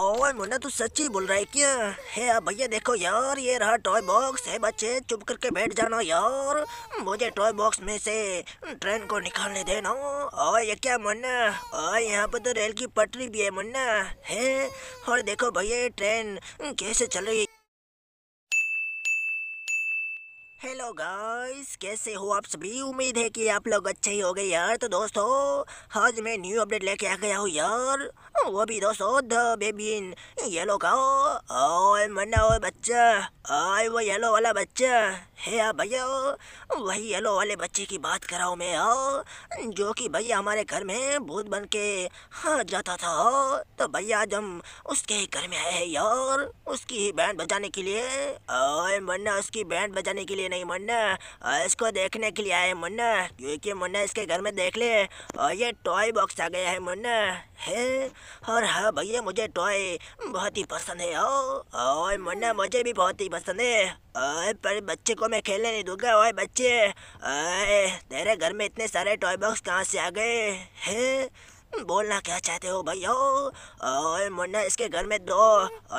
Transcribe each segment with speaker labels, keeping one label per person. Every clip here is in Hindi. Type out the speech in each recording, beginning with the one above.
Speaker 1: ओए मुन्ना तू सच्ची बोल रहा है क्या है आप भैया देखो यार ये रहा टॉय बॉक्स है बच्चे चुप करके बैठ जाना यार मुझे टॉय बॉक्स में से ट्रेन को निकालने देना और ये क्या मुन्ना और यहाँ पर तो रेल की पटरी भी है मुन्ना है और देखो भैया ये ट्रेन कैसे चल रही है हेलो गाइस कैसे हो आप सभी उम्मीद है कि आप लोग अच्छे ही हो गए यार तो दोस्तों आज मैं न्यू अपडेट लेके आ गया हूँ यार वो भी दोस्तों द बेबी इन येलो का ओए मना ओए बच्चा आए वो येलो वाला बच्चा है आप भैया वही येलो वाले बच्चे की बात कर रहा हूँ मैं आ, जो कि भैया हमारे घर में भूत बन के हाँ जाता था तो भैया आज हम उसके ही घर में आए हैं यार उसकी ही बैंड बजाने के लिए ओए मन्ना उसकी बैंड बजाने के लिए नहीं मुन्ना और इसको देखने के लिए आए मुन्ना क्योंकि मुन्ना इसके घर में देख ले और ये टॉय बॉक्स आ गया है मुन्ना है और हाँ भैया मुझे टॉय बहुत ही पसंद है ओ और मुन्ना मुझे भी बहुत ही पसंद है अरे पर बच्चे को मैं खेलने नहीं दूंगा ओए बच्चे अरे तेरे घर में इतने सारे टॉय बॉक्स कहाँ से आ गए हैं बोलना क्या चाहते हो भैया मुन्ना इसके घर में दो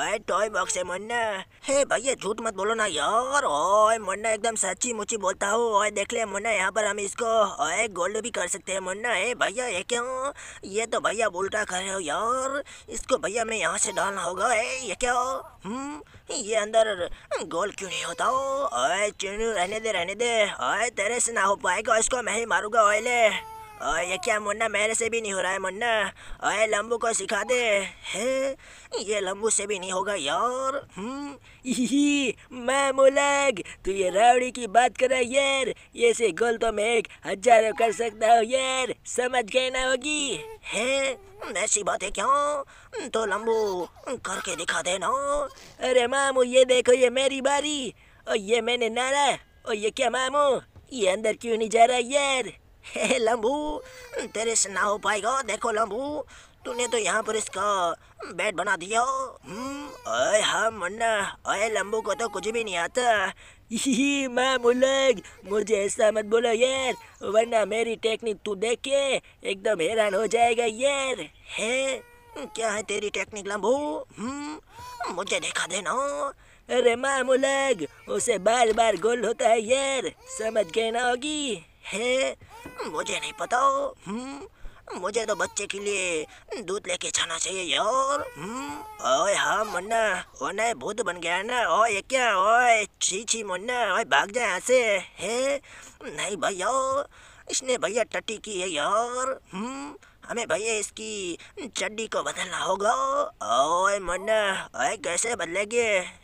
Speaker 1: ओए टॉय बॉक्स है मुन्ना हे भैया झूठ मत बोलो ना यार ओए मुन्ना एकदम सच्ची मुची बोलता हूँ ओए देख ले मुन्ना यहाँ पर हम इसको ओए गोल्ड भी कर सकते हैं मुन्ना हे भैया ये क्यों ये तो भैया उल्टा कर रहे हो यार इसको भैया हमें यहाँ से डालना होगा ए ये क्या हम हम्म, ये अंदर गोल क्यों नहीं होता हो ओए चिनू रहने दे रहने दे ओए तेरे से ना हो पाएगा इसको मैं ही मारूंगा ओए ले और ये क्या मुन्ना मेरे से भी नहीं हो रहा है मुन्ना अरे लम्बू को सिखा दे है ये लम्बू से भी नहीं होगा यार हम्म, मैं मुलग तू ये रावड़ी की बात कर रहा यार ये से गोल तो मैं एक हजारों कर सकता हूँ यार समझ गए ना होगी है ऐसी बात है क्यों तो लम्बू करके दिखा देना अरे मामू ये देखो ये मेरी बारी और ये मैंने नारा और ये क्या मामू ये अंदर क्यों नहीं जा रहा यार हे लंबू तेरे से ना हो पाएगा देखो लंबू तूने तो यहाँ पर इसका बेड बना दिया हम्म, ओए हाँ मुन्ना ओए लंबू को तो कुछ भी नहीं आता ही मैं मुलग मुझे ऐसा मत बोलो यार वरना मेरी टेक्निक तू देख के एकदम हैरान हो जाएगा यार है क्या है तेरी टेक्निक लंबू हम्म, मुझे देखा देना अरे मामूलग उसे बार बार गोल होता है यार समझ गए ना होगी है मुझे नहीं पता हम्म, मुझे तो बच्चे के लिए दूध लेके छाना चाहिए यार हम्म, ओए हाँ मुन्ना भूत बन गया ना ओए क्या ओए छी छी मुन्ना ओए भाग जाए यहाँ से है नहीं भैया इसने भैया टट्टी की है यार हम्म, हमें भैया इसकी चड्डी को बदलना होगा ओए मुन्ना ओए कैसे बदलेंगे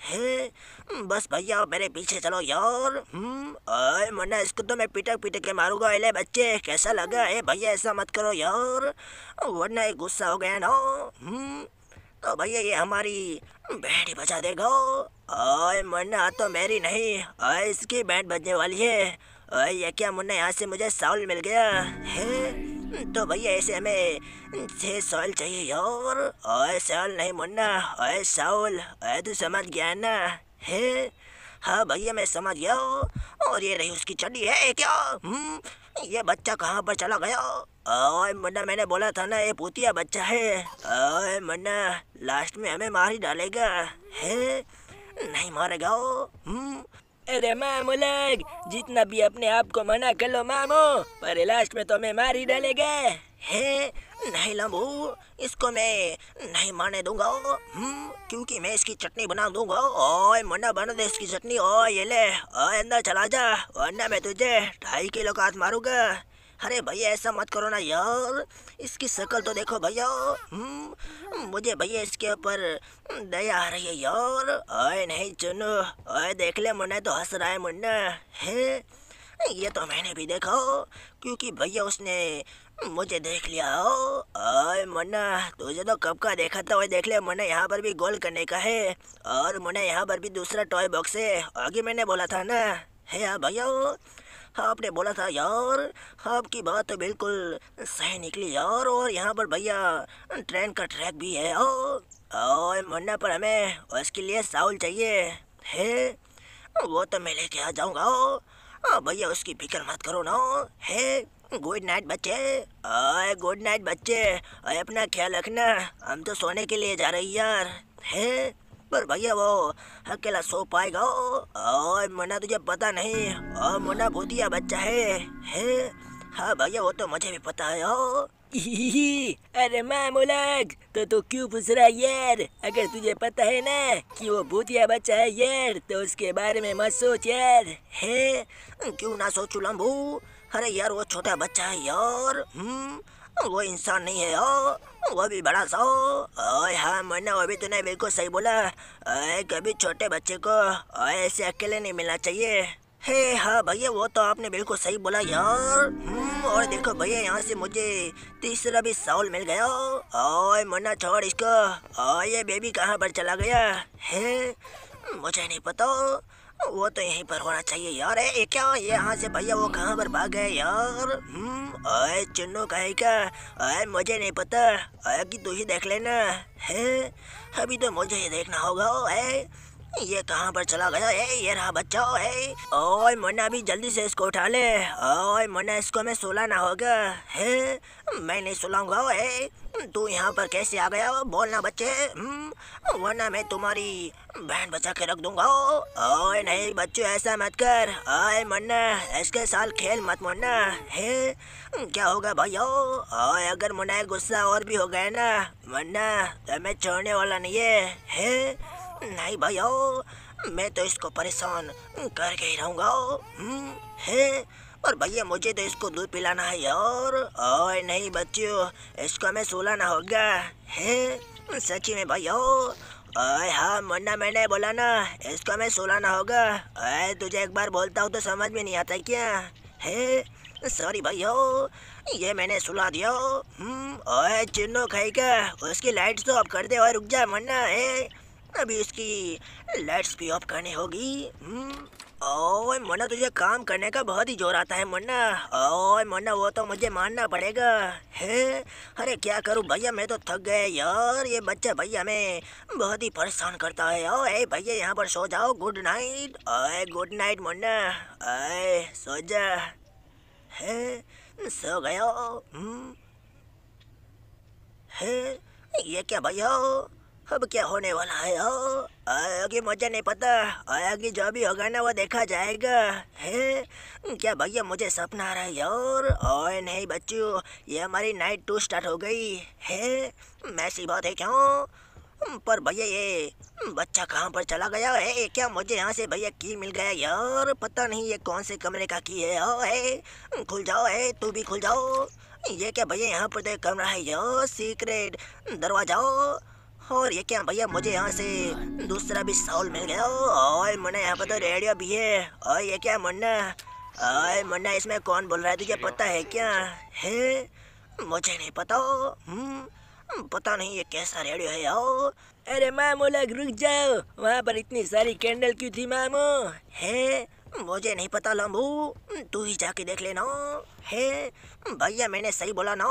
Speaker 1: हैं बस भैया मेरे पीछे चलो यार हम्म, ओए मुन्ना इसको तो मैं पिटक पिटक के मारूंगा अले बच्चे कैसा लगा है भैया ऐसा मत करो यार वरना ये गुस्सा हो गया ना हम्म, तो भैया ये हमारी बैंड बजा देगा ओए मुन्ना तो मेरी नहीं ओए इसकी बैंड बजने वाली है ओए ये क्या मुन्ना यहाँ से मुझे साउल मिल गया है तो भैया ऐसे हमें छह सॉल चाहिए और ओए सॉल नहीं मुन्ना ओए सॉल ओए तू तो समझ गया ना है हाँ भैया मैं समझ गया और ये रही उसकी चड्डी है क्या हम्म ये बच्चा कहाँ पर चला गया ओए मुन्ना मैंने बोला था ना ये पोतिया बच्चा है ओए मुन्ना लास्ट में हमें मार ही डालेगा है नहीं मारेगा हम्म अरे मामो लग जितना भी अपने आप को मना कर लो मामो पर लास्ट में तो मैं मार ही डालेगा है नहीं लंबू इसको मैं नहीं मारने दूंगा हम्म? क्योंकि मैं इसकी चटनी बना दूंगा ओए मना बना दे इसकी चटनी ओ ये ले ओ अंदर चला जा वरना मैं तुझे ढाई किलो का हाथ मारूंगा अरे भैया ऐसा मत करो ना यार इसकी शक्ल तो देखो भैया हम्म, मुझे भैया इसके ऊपर दया आ रही है यार ओए नहीं चुनो ओए देख ले मुन्ना तो हंस रहा है मुन्ना है ये तो मैंने भी देखा क्योंकि भैया उसने मुझे देख लिया हो ओए मुन्ना तुझे तो कब का देखा था वही देख लिया मुन्ना यहाँ पर भी गोल करने का है और मुन्ना यहाँ पर भी दूसरा टॉय बॉक्स है आगे मैंने बोला था ना है यार हाँ भैया आपने बोला था यार आपकी बात तो बिल्कुल सही निकली यार और यहाँ पर भैया ट्रेन का ट्रैक भी है ओ ओए मुन्ना पर हमें उसके लिए साउल चाहिए है वो तो मैं लेके आ जाऊँगा ओ भैया उसकी फिक्र मत करो ना है गुड नाइट बच्चे ओए गुड नाइट बच्चे ओए अपना ख्याल रखना हम तो सोने के लिए जा रही यार है पर भैया वो अकेला सो पाएगा ओ मुन्ना तुझे पता नहीं और मुन्ना भूतिया बच्चा है, है? हाँ भैया वो तो मुझे भी पता है ओ अरे मुलाक तो तू क्यों पूछ रहा है यार अगर तुझे पता है ना कि वो भूतिया बच्चा है यार तो उसके बारे में मत सोच यार है क्यों ना सोचू लम्बू अरे यार वो छोटा बच्चा है यार हम्म वो इंसान नहीं है ओ वो भी बड़ा सा हो ओए हाँ मरना अभी तूने तो बिल्कुल सही बोला ओए कभी छोटे बच्चे को ऐसे अकेले नहीं मिलना चाहिए हे हाँ भैया वो तो आपने बिल्कुल सही बोला यार हम्म, और देखो भैया यहाँ से मुझे तीसरा भी साउल मिल गया ओए मना छोड़ इसको ओए ये बेबी कहाँ पर चला गया है मुझे नहीं पता वो तो यहीं पर होना चाहिए यार ये क्या यहाँ से भैया वो कहाँ पर भाग गए यार हम्म, अरे चुन्नू कहे क्या अरे मुझे नहीं पता अरे कि तू ही देख लेना है अभी तो मुझे ही देखना होगा है ये कहाँ पर चला गया है ये रहा बच्चा है ओए मुन्ना भी जल्दी से इसको उठा ले ओए मुन्ना इसको मैं सोला ना होगा है मैं नहीं सुलाऊंगा है तू यहाँ पर कैसे आ गया बोलना बच्चे हम्म? वरना मैं तुम्हारी बहन बचा के रख दूंगा ओए नहीं बच्चों ऐसा मत कर ओए मुन्ना इसके साल खेल मत मुन्ना है क्या होगा भैया ओए अगर मुन्ना गुस्सा और भी हो गया ना मुन्ना तो मैं छोड़ने वाला नहीं है, है? नहीं भैया मैं तो इसको परेशान करके ही रहूंगा हम्म, है और भैया मुझे तो इसको दूध पिलाना है यार ओए नहीं बच्चों इसको मैं सुलाना होगा है सच्ची में भैया ओए हाँ मुन्ना मैंने बोला ना इसको मैं सुलाना होगा ओए तुझे एक बार बोलता हूँ तो समझ में नहीं आता क्या है सॉरी भैया ये मैंने सुला दिया हम्म, ओए चिन्नो खाई का उसकी लाइट्स तो आप कर दे और रुक जा मुन्ना है अभी इसकी लाइट्स भी ऑफ करनी होगी हम्म, ओए मुन्ना तुझे काम करने का बहुत ही जोर आता है मुन्ना ओए मुन्ना वो तो मुझे मानना पड़ेगा है अरे क्या करूँ भैया मैं तो थक गए यार ये बच्चा भैया मैं बहुत ही परेशान करता है ओए भैया यहाँ पर सो जाओ गुड नाइट ओए गुड नाइट मुन्ना ओए सो जा है सो गया हम्म। है ये क्या भैया अब क्या होने वाला है हो आगे मुझे नहीं पता आगे जो भी होगा ना वो देखा जाएगा है क्या भैया मुझे सपना आ रहा है यार ओए नहीं बच्चों ये हमारी नाइट टू स्टार्ट हो गई है मैसी बात है क्यों पर भैया ये बच्चा कहाँ पर चला गया है क्या मुझे यहाँ से भैया की मिल गया यार पता नहीं ये कौन से कमरे का की है ओ है खुल जाओ है तू भी खुल जाओ ये क्या भैया यहाँ पर तो कमरा है यार सीक्रेट दरवाजा और ये क्या भैया मुझे यहाँ से दूसरा भी साउल मिल गया और मुन्ना यहाँ पर तो रेडियो भी है और ये क्या मुन्ना और मुन्ना इसमें कौन बोल रहा है तुझे पता है क्या है मुझे नहीं पता हम्म, पता नहीं ये कैसा रेडियो है यार अरे मामू लग रुक जाओ वहाँ पर इतनी सारी कैंडल क्यों थी मामू है मुझे नहीं पता लम्बू तू ही जाके देख लेना हे भैया मैंने सही बोला ना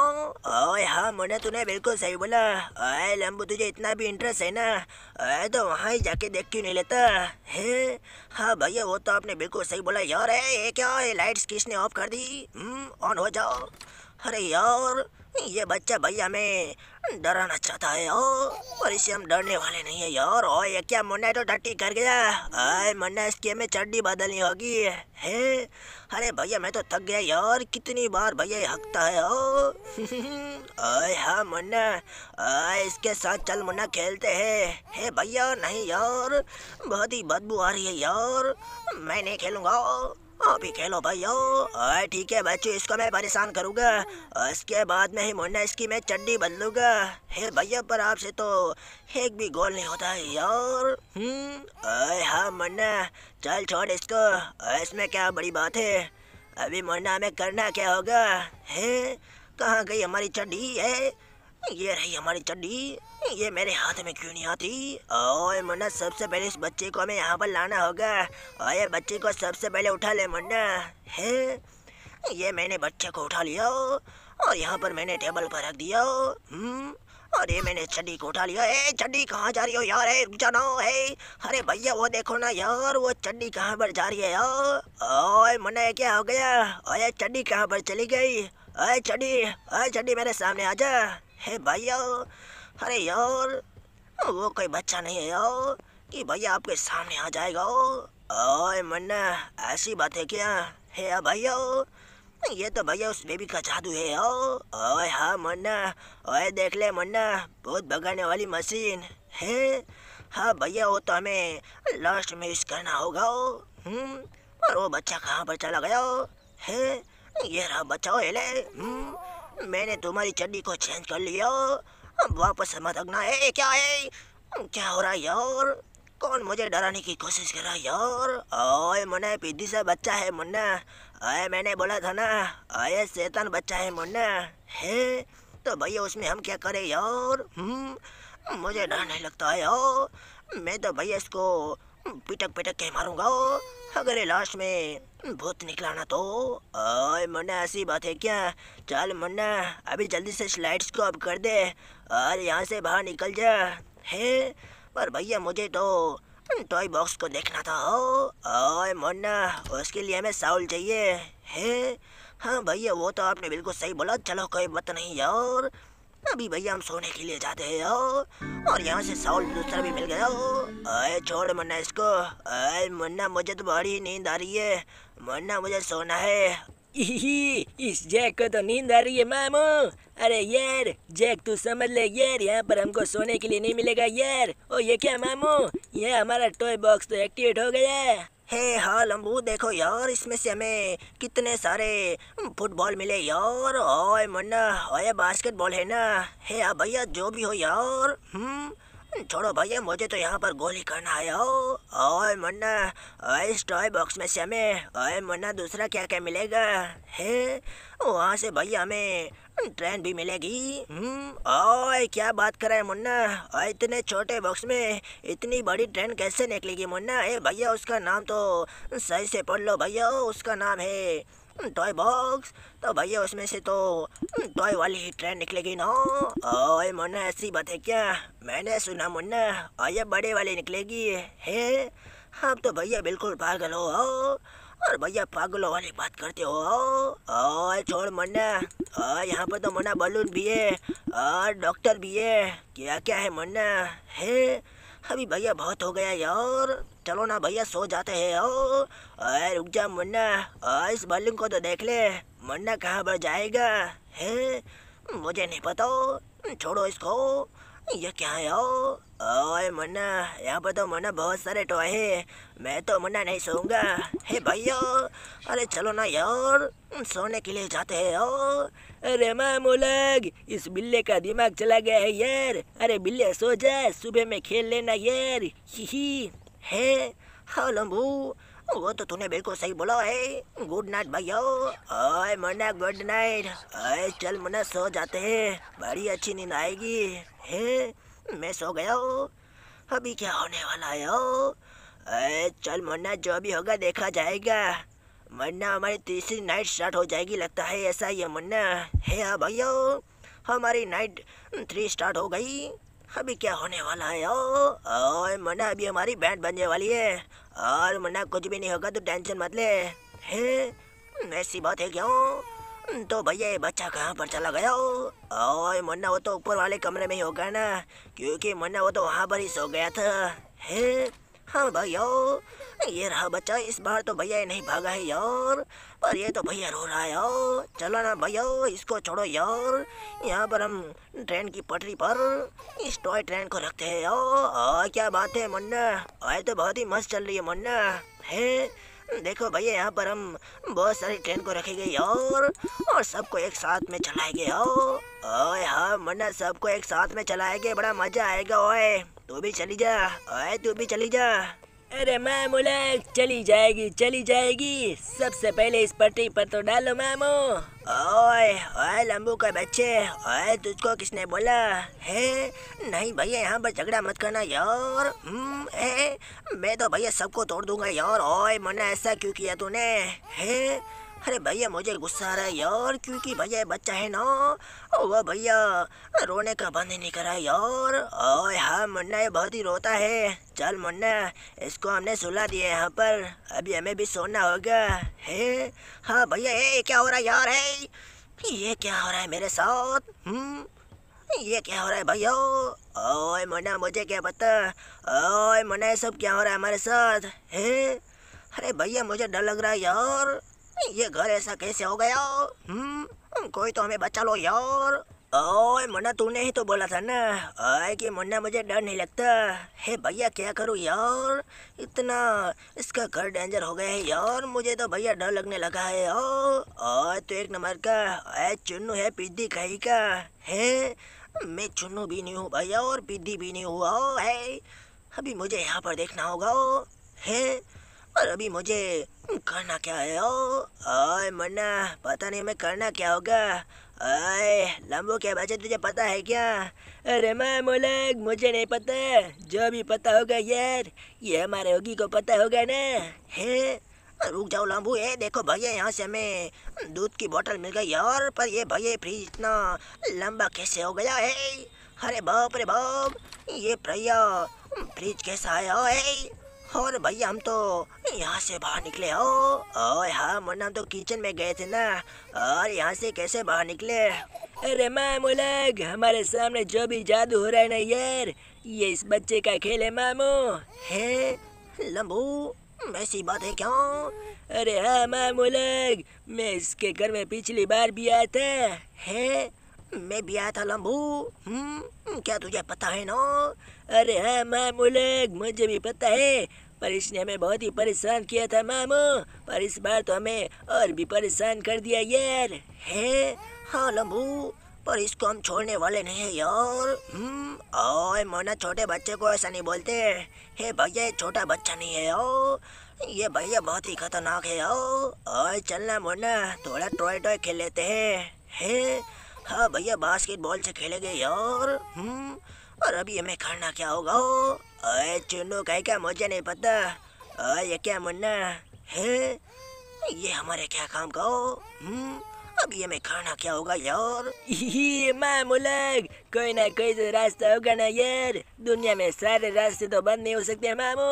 Speaker 1: ओए हाँ मुन्ने तूने बिल्कुल सही बोला ओए लम्बू तुझे इतना भी इंटरेस्ट है ना ओए तो वहाँ ही जाके देख क्यों नहीं लेता हे हाँ भैया वो तो आपने बिल्कुल सही बोला यार है ये क्या है लाइट्स किसने ऑफ कर दी हम्म, ऑन हो जाओ अरे यार ये बच्चा भैया में डराना चाहता है ओ पर इसे हम डरने वाले नहीं है यार ओ ये क्या मुन्ना तो ढट्टी कर गया आए मुन्ना इसके में चड्डी बदलनी होगी है अरे भैया मैं तो थक गया यार कितनी बार भैया हकता है ओ आए हाँ मुन्ना आए इसके साथ चल मुन्ना खेलते हैं हे भैया नहीं यार बहुत ही बदबू आ रही है यार मैं नहीं खेलूंगा अभी खेलो भैया ठीक है बच्चों इसको मैं परेशान करूंगा उसके बाद में ही मुंडा इसकी मैं चड्डी बदलूँगा हे भैया पर आपसे तो एक भी गोल नहीं होता यार हम्म हाँ मुन्ना चल छोड़ इसको इसमें क्या बड़ी बात है अभी मुन्ना हमें करना क्या होगा है कहाँ गई हमारी चड्डी है ये रही हमारी चड्डी ये मेरे हाथ में क्यों नहीं आती ओए मुन्ना सबसे पहले इस बच्चे को हमें यहाँ पर लाना होगा ओए बच्चे को सबसे पहले उठा ले मुन्ना है ये मैंने बच्चे को उठा लिया और यहाँ पर मैंने टेबल पर रख दिया हम्म? और ये मैंने चड्डी को उठा लिया चड्डी कहाँ जा रही हो यार है जाना है अरे भैया वो देखो ना यार वो चड्डी कहाँ पर जा रही है यार ओए मुन्ना क्या हो गया ओए चड्डी कहाँ पर चली गई अरे चड्डी अरे चड्डी मेरे सामने आ जा हे भैया अरे यार वो कोई बच्चा नहीं है यार कि भैया आपके सामने आ जाएगा ओए मन्ना ऐसी बात है क्या हे भैया ये तो भैया उस बेबी का जादू है ओ ओए हाँ मन्ना ओए देख ले मन्ना बहुत भगाने वाली मशीन है हाँ भैया वो तो हमें लास्ट में यूज करना होगा ओ हम्म, और वो बच्चा कहाँ पर चला गया है ये रहा बच्चा ले हम्म, मैंने तुम्हारी चड्डी को चेंज कर लिया अब वापस मत अगना है क्या है क्या हो रहा है यार कौन मुझे डराने की कोशिश कर रहा है यार ओए मुन्ना पीधी से बच्चा है मुन्ना अरे मैंने बोला था ना अरे शैतान बच्चा है मुन्ना है तो भैया उसमें हम क्या करें यार हम्म मुझे डर नहीं लगता है यार मैं तो भैया इसको पिटक पिटक के मारूंगा अगर लास्ट में भूत निकलाना तो ओए मुन्ना ऐसी बात है क्या चल मुन्ना अभी जल्दी से स्लाइड्स को अब कर दे और यहाँ से बाहर निकल जा है पर भैया मुझे तो टॉय बॉक्स को देखना था हो ओए मुन्ना उसके लिए हमें साउल चाहिए है हाँ भैया वो तो आपने बिल्कुल सही बोला चलो कोई बात नहीं यार अभी भैया हम सोने के लिए जाते हैं यार और यहाँ से साउल दूसरा भी मिल गया अरे छोड़ मुन्ना इसको अरे मुन्ना मुझे तो बड़ी नींद आ रही है वरना मुझे सोना है इस जैक को तो नींद आ रही है मामू अरे यार जैक तू समझ ले यार यहाँ पर हमको सोने के लिए नहीं मिलेगा यार ओ ये क्या मामू ये हमारा टॉय बॉक्स तो एक्टिवेट हो गया हे हाल हम देखो यार इसमें से हमें कितने सारे फुटबॉल मिले यार ओए मुन्ना ओए बास्केटबॉल है ना हे भैया जो भी हो यार हम्म हम्म, छोड़ो भैया मुझे तो यहाँ पर गोली करना आया हो ओए मुन्ना इस टॉय बॉक्स में से हमें ओए मुन्ना दूसरा क्या क्या मिलेगा है वहाँ से भैया हमें ट्रेन हम्म, भी मिलेगी हम्म, ओए क्या बात कर रहा है मुन्ना ओए इतने छोटे बॉक्स में इतनी बड़ी ट्रेन कैसे निकलेगी मुन्ना ए भैया उसका नाम तो सही से पढ़ लो भैया उसका नाम है टॉय हम्म, बॉक्स तो भैया उसमें से तो टॉय हम्म, वाली ट्रेन निकलेगी ना ओए मुन्ना ऐसी बात है क्या मैंने सुना मुन्ना और ये बड़े वाली निकलेगी है हाँ तो भैया बिल्कुल पागल हो और भैया पागलों वाली बात करते हो ओए छोड़ मुन्ना और यहाँ पर तो मुन्ना बलून भी है और डॉक्टर भी है क्या क्या है मुन्ना है अभी भैया बहुत हो गया यार चलो ना भैया सो जाते हैं ओ अरे रुक जा मुन्ना आ, इस बल्लिंग को तो देख ले मुन्ना कहाँ पर जाएगा है मुझे नहीं पता छोड़ो इसको ये क्या है ओ ओए मुन्ना यहाँ पर तो मुन्ना बहुत सारे टॉय है मैं तो मुन्ना नहीं सोऊंगा हे भैया अरे चलो ना यार सोने के लिए जाते हैं ओ अरे मामूलग इस बिल्ले का दिमाग चला गया है यार अरे बिल्ले सो जाए सुबह में खेल लेना यार ही, ही। है हाँ लंबू वो तो तूने बिल्कुल सही बोला है गुड नाइट भैया ओए मुन्ना गुड नाइट ओए चल मुन्ना सो जाते हैं बड़ी अच्छी नींद आएगी है मैं सो गया हूँ अभी क्या होने वाला है ओ ओए चल मुन्ना जो भी होगा देखा जाएगा मुन्ना हमारी तीसरी नाइट स्टार्ट हो जाएगी लगता है ऐसा ही है मुन्ना है हाँ भैया हमारी नाइट थ्री स्टार्ट हो गई अभी क्या होने वाला है ओ और अभी हमारी बैंड बनने वाली है और मना कुछ भी नहीं होगा तो टेंशन मत ले है ऐसी बात है क्यों तो भैया ये बच्चा कहाँ पर चला गया हो और मन्ना वो तो ऊपर वाले कमरे में ही होगा ना क्योंकि मन्ना वो तो वहाँ पर ही सो गया था हाँ भाई यार ये रहा बच्चा इस बार तो भैया नहीं भागा है यार पर ये तो भैया रो रहा है यार चलो ना भैया इसको छोड़ो यार यहाँ पर हम ट्रेन की पटरी पर इस टॉय ट्रेन को रखते हैं यार क्या बात है मुन्ना आए तो बहुत ही मस्त चल रही है मुन्ना है देखो भैया यहाँ पर हम बहुत सारी ट्रेन को रखेंगे यार और सबको एक साथ में चलाएंगे यार ओए हाँ मुन्ना सबको एक साथ में चलाएंगे बड़ा मजा आएगा ओए तू भी चली जा ओए तू भी चली जा अरे मामूलक चली जाएगी चली जाएगी सबसे पहले इस पट्टी पर तो डालो मामू ओए ओए लंबू का बच्चे ओए तुझको किसने बोला है नहीं भैया यहाँ पर झगड़ा मत करना यार हम्म, मैं तो भैया सबको तोड़ दूंगा यार ओए मना ऐसा क्यों किया तूने है अरे भैया मुझे गुस्सा आ रहा है यार क्योंकि भैया बच्चा है ना वो भैया रोने का बंद नहीं करा यार ओए हाँ मुन्ना ये बहुत ही रोता है चल मुन्ना इसको हमने सुला दिया यहाँ पर अभी हमें भी सोना होगा है हाँ भैया ये क्या हो रहा है यार है ये क्या हो रहा है मेरे साथ हम्म ये क्या हो रहा है भैया ओए मुन्ना मुझे क्या पता ओए मुन्ना ये सब क्या हो रहा है हमारे साथ है अरे भैया मुझे डर लग रहा है यार ये घर ऐसा कैसे हो गया हम्म कोई तो हमें बचा लो यार ओए मुन्ना तूने ही तो बोला था ना आए कि मुन्ना मुझे डर नहीं लगता हे भैया क्या करूँ यार इतना इसका घर डेंजर हो गया है यार मुझे तो भैया डर लगने लगा है यार तो एक नंबर का आए चुन्नू है पिद्दी कहीं का है मैं चुन्नू भी नहीं हूँ भैया और पिद्दी भी नहीं हुआ है अभी मुझे यहाँ पर देखना होगा है पर अभी मुझे करना क्या है ओ ओए मन्ना पता नहीं मैं करना क्या होगा ओए लंबो क्या बचे तुझे पता है क्या अरे मैं मुलक मुझे नहीं पता जो भी पता होगा यार ये हमारे योगी को पता होगा ना है रुक जाओ लंबू ये देखो भैया यहाँ से हमें दूध की बोतल मिल गई और पर ये भैया फ्रिज इतना लंबा कैसे हो गया है अरे बाप रे बाप ये भैया फ्रिज कैसा है ओ और भैया हम तो यहाँ से बाहर निकले हो और हाँ मुन्ना हम तो किचन में गए थे ना और यहाँ से कैसे बाहर निकले अरे मामू लग हमारे सामने जो भी जादू हो रहा है ना यार ये इस बच्चे का खेल है मामू है लम्बू ऐसी बात है क्यों अरे हाँ मामू लग मैं इसके घर में पिछली बार भी आया था है मैं भी आया था लम्बू हम्म, क्या तुझे पता है ना अरे हाँ मामू लोग मुझे भी पता है पर इसने हमें बहुत ही परेशान किया था मामू पर इस बार तो हमें और भी परेशान कर दिया यार है हाँ लंबू पर इसको हम छोड़ने वाले नहीं है यार हम्म, ओए मोना छोटे बच्चे को ऐसा नहीं बोलते हे भैया छोटा बच्चा नहीं है ओ ये भैया बहुत ही खतरनाक है ओ ओए चलना मोना थोड़ा टॉय टॉय खेल लेते हैं है, है हाँ भैया बास्केटबॉल से खेलेंगे यार हम्म, और अभी हमें करना क्या होगा ओ अरे चुन्नू कह क्या मुझे नहीं पता आ, ये क्या मुन्ना है ये हमारे क्या काम का हो हम्म, अभी हमें खाना क्या होगा यार मैं मुलग कोई ना कोई तो रास्ता होगा ना यार दुनिया में सारे रास्ते तो बंद नहीं हो सकते मामू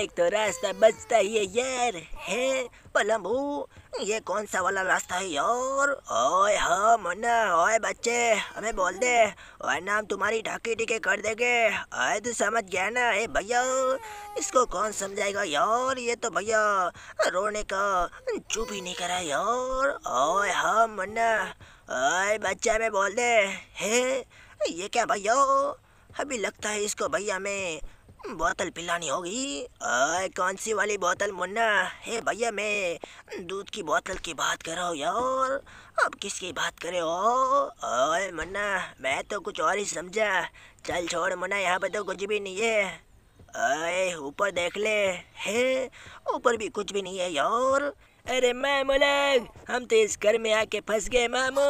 Speaker 1: एक तो रास्ता बचता ही है यार है पलम ये कौन सा वाला रास्ता है यार ओए हाँ मुन्ना ओए बच्चे हमें बोल दे और नाम तुम्हारी ढाकी टीके कर देंगे आए तो समझ गया ना ए भैया इसको कौन समझाएगा यार ये तो भैया रोने का चुप ही नहीं करा यार ओए हाँ मुन्ना ओए बच्चे हमें बोल दे हे ये क्या भैया अभी लगता है इसको भैया में बोतल पिलानी होगी कौन सी वाली बोतल मुन्ना हे भैया मैं दूध की बोतल की बात कर रहा हूँ यार अब किसकी बात करे हो ओए मुन्ना मैं तो कुछ और ही समझा चल छोड़ मुन्ना यहाँ पे तो कुछ भी नहीं है ऊपर देख ले हे ऊपर भी कुछ भी नहीं है यार अरे मामू लोग हम तो इस घर में आके फंस गए मामू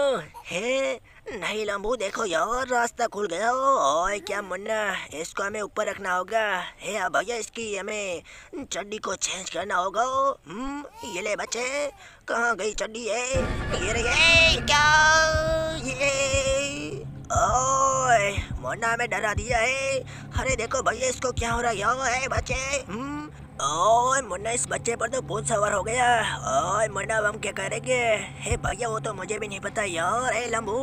Speaker 1: है नहीं लम्बू देखो यार रास्ता खुल गया ओए क्या मुन्ना इसको हमें ऊपर रखना होगा हे अब भैया इसकी हमें चड्डी को चेंज करना होगा हम्म ये ले बच्चे कहाँ गई चड्डी है ये रही क्या ये ओए मुन्ना हमें डरा दिया है अरे देखो भैया इसको क्या हो रहा है बच्चे हम्म ओए मुन्ना इस बच्चे पर तो भूत सवार हो गया ओए मुन्ना अब हम क्या करेंगे हे भैया वो तो मुझे भी नहीं पता यार ए लम्बू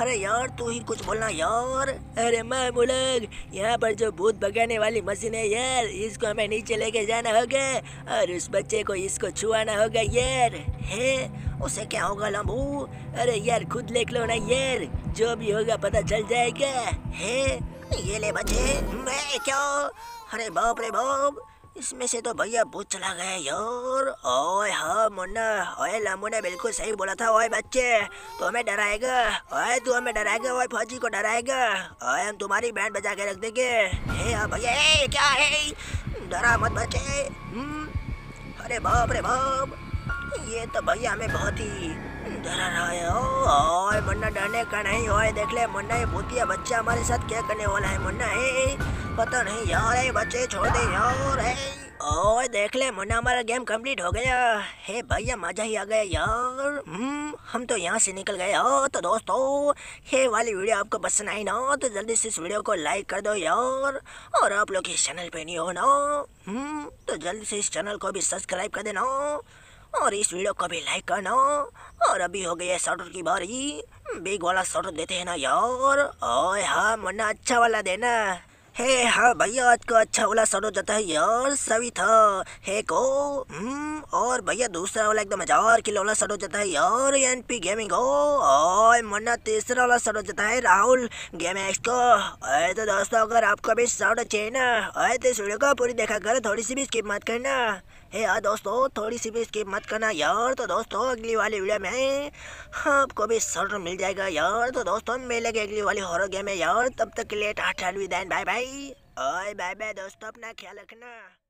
Speaker 1: अरे यार तू ही कुछ बोलना यार अरे मैं मुलग यहाँ पर जो भूत भगाने वाली मशीन है यार इसको हमें नीचे लेके जाना होगा और उस बच्चे को इसको छुआना होगा यार हे उसे क्या होगा लम्बू अरे यार खुद लेख लो ना यार जो भी होगा पता चल जाएगा हे ये ले बच्चे मैं क्यों अरे बाप रे बाप इसमें से तो भैया भूत चला गया यार ओए हाँ मुन्ना ओए लामू ने बिल्कुल सही बोला था ओए बच्चे तो हमें डराएगा ओए तू हमें डराएगा ओए फौजी को डराएगा ओए हम तुम्हारी बैंड बजा के रख देंगे हे हाँ भैया क्या है डरा मत बच्चे हम्म, अरे बाप रे बाप ये तो भैया हमें बहुत ही डरा रहा है ओ ओए मुन्ना डरने का नहीं ओए देख ले मुन्ना ये भूतिया बच्चा हमारे साथ क्या करने वाला है मुन्ना ए पता नहीं यार ये बच्चे छोड़ दे यार ए ओए देख ले मुन्ना हमारा गेम कंप्लीट हो गया हे भैया मजा ही आ गया यार हम हम्म, हम तो यहाँ से निकल गए हो तो दोस्तों ये वाली वीडियो आपको पसंद आई ना तो जल्दी से इस वीडियो को लाइक कर दो यार और आप लोग इस चैनल पर नहीं हो ना हम्म, तो जल्दी से इस चैनल को भी सब्सक्राइब कर देना और इस वीडियो को भी लाइक करना और अभी हो गई है शॉर्टर की बारी बिग वाला शॉर्टर देते हैं ना यार ओए हाँ मरना अच्छा वाला देना हे हाँ भैया आज को अच्छा वाला शॉर्टर जाता है यार सभी था हे को हम्म और भैया दूसरा वाला एकदम हजार किलो वाला शॉर्ट हो जाता है यार एन पी गेमिंग ओए और तीसरा वाला शॉर्ट हो जाता है राहुल गेम एक्स को अरे तो दोस्तों अगर आपको भी शॉर्ट चाहिए ना अरे तो इस वीडियो को पूरी देखा करो थोड़ी सी भी स्किप मत करना यार हाँ दोस्तों थोड़ी सी भी इसकी मत करना यार तो दोस्तों अगली वाली वीडियो में आपको भी सर मिल जाएगा यार तो दोस्तों मिलेगी अगली वाली हॉरर गेम है यार तब तक के लिए tata bye bye bye bye दोस्तों अपना ख्याल रखना